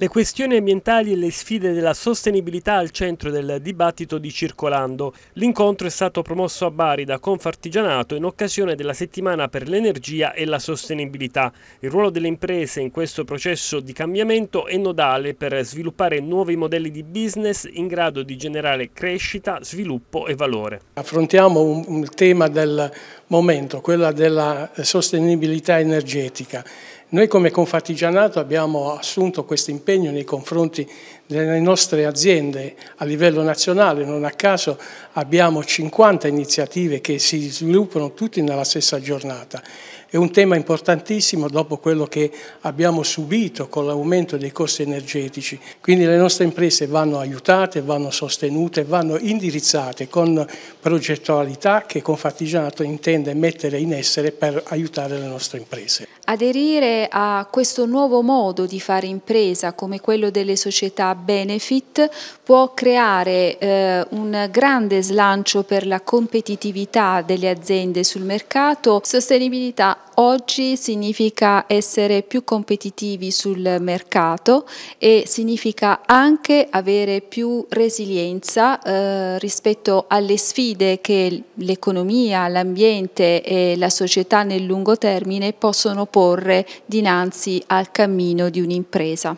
Le questioni ambientali e le sfide della sostenibilità al centro del dibattito di Circolando. L'incontro è stato promosso a Bari da Confartigianato in occasione della settimana per l'energia e la sostenibilità. Il ruolo delle imprese in questo processo di cambiamento è nodale per sviluppare nuovi modelli di business in grado di generare crescita, sviluppo e valore. Affrontiamo un tema del momento, quella della sostenibilità energetica noi come Confartigianato abbiamo assunto questo impegno nei confronti delle nostre aziende a livello nazionale, non a caso abbiamo 50 iniziative che si sviluppano tutte nella stessa giornata. È un tema importantissimo dopo quello che abbiamo subito con l'aumento dei costi energetici, quindi le nostre imprese vanno aiutate, vanno sostenute, vanno indirizzate con progettualità che Confartigianato intende mettere in essere per aiutare le nostre imprese. Aderire a questo nuovo modo di fare impresa come quello delle società benefit può creare eh, un grande slancio per la competitività delle aziende sul mercato. Sostenibilità oggi significa essere più competitivi sul mercato e significa anche avere più resilienza eh, rispetto alle sfide che l'economia, l'ambiente e la società nel lungo termine possono porre dinanzi al cammino di un'impresa.